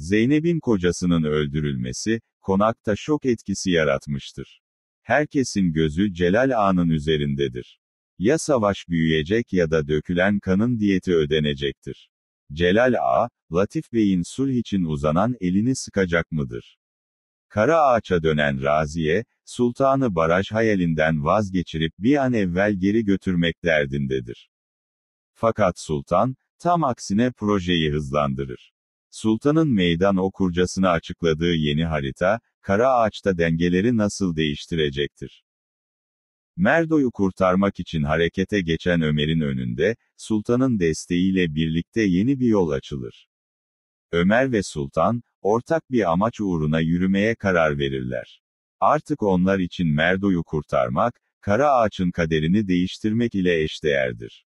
Zeynep'in kocasının öldürülmesi, konakta şok etkisi yaratmıştır. Herkesin gözü Celal Ağa'nın üzerindedir. Ya savaş büyüyecek ya da dökülen kanın diyeti ödenecektir. Celal Ağa, Latif Bey'in sulh için uzanan elini sıkacak mıdır? Kara ağaça dönen Raziye, sultanı baraj hayalinden vazgeçirip bir an evvel geri götürmek derdindedir. Fakat sultan, tam aksine projeyi hızlandırır. Sultanın meydan okurcasına açıkladığı yeni harita, Kara Ağaç'ta dengeleri nasıl değiştirecektir? Merdo'yu kurtarmak için harekete geçen Ömer'in önünde, Sultan'ın desteğiyle birlikte yeni bir yol açılır. Ömer ve Sultan, ortak bir amaç uğruna yürümeye karar verirler. Artık onlar için Merdo'yu kurtarmak, Kara Ağaç'ın kaderini değiştirmek ile eşdeğerdir.